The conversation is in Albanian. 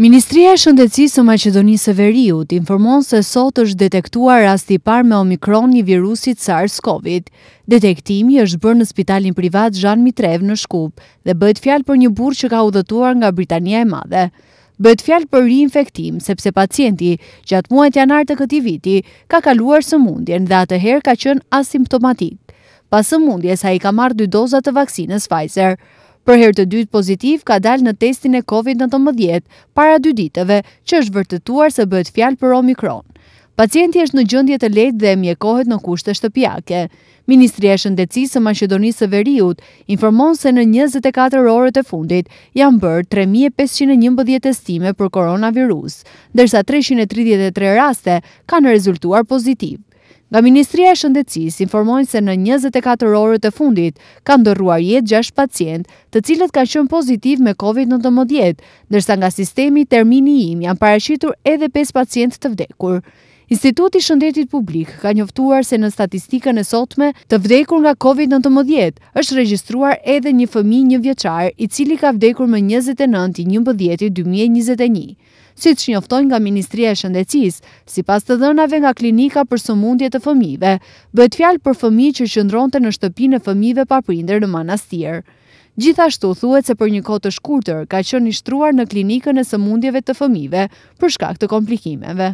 Ministria e Shëndecisë së Maqedonisë së Veriut informon se sot është detektuar rasti i parë me Omikron i virusit SARS-CoV-2. Detektimi është bërë në spitalin privat Zhan Mitrev në Shkup dhe bëhet fjalë për një burrë që ka udhëtuar nga Britania e Madhe. Bëhet fjalë për riinfektim sepse pacienti gjatë muajit janar të këtij viti ka kaluar sëmundjen dhe atëherë ka qenë asimptomatik. Pas sëmundjes ai ka marrë dy doza të vaksinës Pfizer. Për herë të dytë pozitiv ka dalë në testin e COVID-19 para dy ditëve që është vërtetuar se bëhet fjalë për Omicron. Pacienti është në gjëndje të lejtë dhe mjekohet në kushte shtëpjake. Ministri e Shëndecisë e Maqedonisë e Veriut informon se në 24 orët e fundit janë bërë 3511 testime për koronavirus, dërsa 333 raste kanë rezultuar pozitiv. Nga Ministria e Shëndecis informojnë se në 24 orët e fundit ka ndërruar jetë 6 pacient të cilët ka shumë pozitiv me COVID-19, nërsa nga sistemi termini im janë parashitur edhe 5 pacient të vdekur. Instituti Shëndetit Publik ka njoftuar se në statistikën e sotme të vdekur nga COVID-19 është registruar edhe një fëmi një vjeqar i cili ka vdekur më 29.11.2021. Si që njoftojnë nga Ministria e Shëndecis, si pas të dënave nga klinika për sëmundje të fëmive, bëhet fjalë për fëmi që qëndronte në shtëpinë e fëmive pa prinder në manastir. Gjithashtu thuet se për një kote shkurtër ka që një shtruar në klinikën e sëmundjeve të fëmive për shkak të komplikimeve.